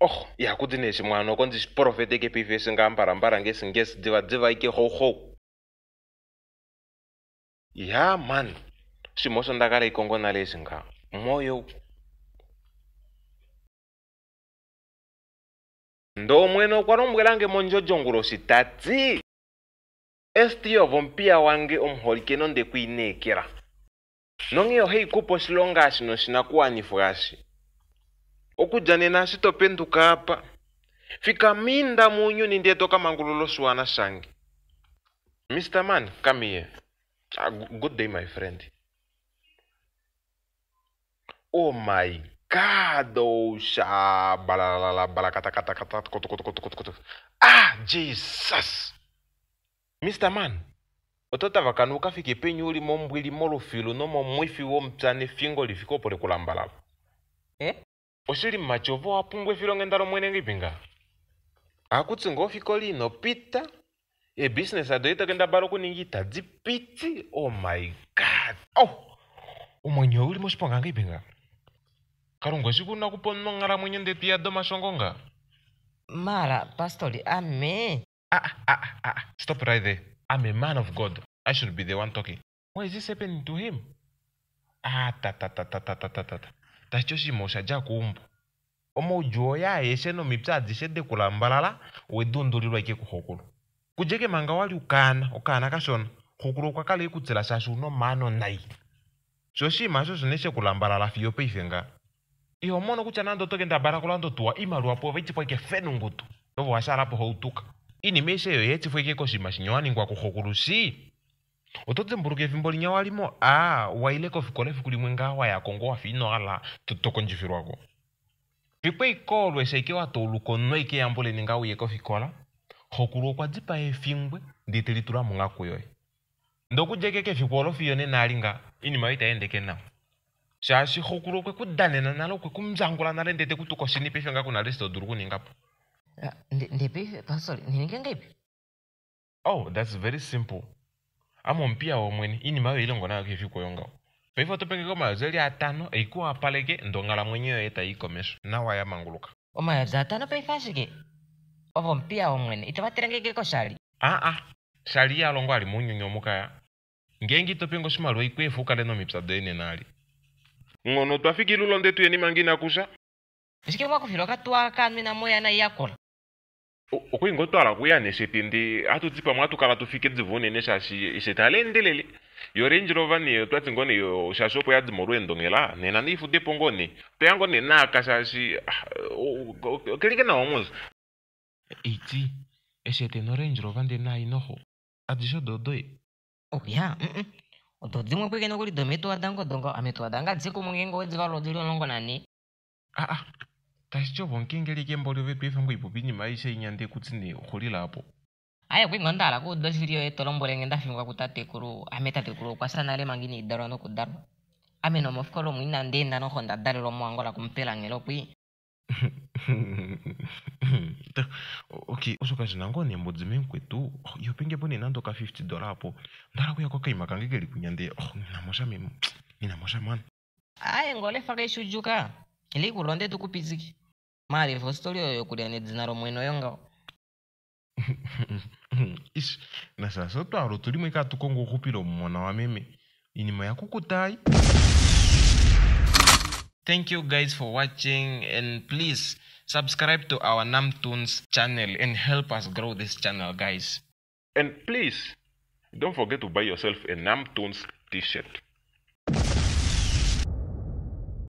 oh yakuti nexi mwana ko ndzi xi porofeteke pife swi nga mbarambara nge swi nge swi dziva dziva ike hoho ya mani swiyimo swi ndakala yi kongona leswi nga moyo ndo mwene kwalombwelange monjojongolo xitatsi esti yovo mpiya wange omuholike nonde kuinekela nonge oheyi kupa oxilonga xino xina kuwanifu yaxi okudja nena sitopenduka apa fika minda munyu nindiye tokamangululo swana sangi mr man come here ah, good day my friend oh my god osha oh, balalala ah jesus mr man ototavakana ukafike penyu ulimo mombwili lufilu nomomwifi wompsa nefingo opo likulambalala oxili macovo apumbwa efilongenda lomwenengipinga akutsunga ofiko lino pita ebusiness adoita kendabala okuninga itadi piti oh my god oh omwenyo uli moshiponga ngipinga kalunga oxivuna okupona ong'alamwenyo ndetu ya domashongonga mara pastori ame ah ah, ah, ah, ah, stop right there i'm a man of god i should be the one talking why is this happening to him ah ta ta ta ta ta ta ta tacho cimwe ja kuumbu omaujuwo yaayeshe nomipyadi shede kulambalala wedundulilwa ike kuhokulu kujeke manga wali ukaana okaana kashona hukulu okwa kala ikutsela shaashi una nai nayi sho sho asho shone shekulambalala fiyo paife nga iho mono kutya nando oto kendambala kulanda otuwa imaliwa po ove ike fenungutu ovo wa houtuka inima ise eyo yeetsifwa ike koshiima shino kuhokulu shii otodze mburuke evimbo linya walimo a waileka ovikolo vikulimwenga wayakongo wafiinogala tokondjivirwako vikwe ikolwa esa ike watouluko no ike yambuleni nga uye kofikola hokulu okwa dzipa efingwe ndi teli tula mungaku yoye ndokujekeka efikolo fiyo nenaali nga inima yoye itaendeke nawa shaashi hokulu okwe ku danena nale okwe ku mbyangula nale ndete kuti koshini pefe nga kunale esi todulu kuningapo ndipefe pastori nininge ngeipi oh that's very simple amo mpia womwene inima yoyo ilongo nayo kivi kuyongawo paifo tupekeka omayozeli atano eikuwapaleke ndong'alamwenyo yoye tayi komesho nawa yamanguluka omayozi atano paife ashike ovo mpia womwene ito vatelengeke koshali aa shali ah, ah. yalongo ali muunyuni omukaya ngeenge ito penga oshimaliwa ikweefa ukale nomipya doye nena ali ng'ono twa fiki lulo nde tuyeni manga inakusha ashike mwakufilwa okatuwa kaanwina moyana iyakola okui ngotwala kuyanisha tindi atuti pamwe atukala tufike dzivunene shashi shetalendelele yorenjirova neyo twati ngoni yo shashi opo yadzima olwendo ngela nena ndiifutepo ngoni toya ngoni naka shashi kelike nawo muzi iti exete norenjirova ndenayi noho adisho dodoye oya odo dzimwe kwike nokuli dometuwadanga odonga ametuwadanga dziko mungenge wedzivalo dzililonongo nani aa 但是 chovo nkengele kembali opepepha nguipopinya maisha inyande kuti ni khulirapo aye kwing'ondala kuudosiliyo etolombolenge ndafingwa ku tatekulu ame tatekulu okwasanale mangini idalwa nokudarwa ame nomofikola omwina ndenda noho ndadalela kumpela ngelo kwi ok oso usukazi nango nembudzi po ni nando ka 50 dola apo ndala kuya kokaima kange keli kunyande oh, ninamosa mina man mwana ngole fake shujuka likulwa ndetu kupiziki mari vostoli yoyo kulya ni dzina lomwe inoyo ngawo ishi na sasa twalo tulimwe katukonga ukhupila wa meme inima yakukutayi thank you guys for watching and please subscribe to our namtoons channel and help us grow this channel guys and please don't forget to buy yourself a namtoons t-shirt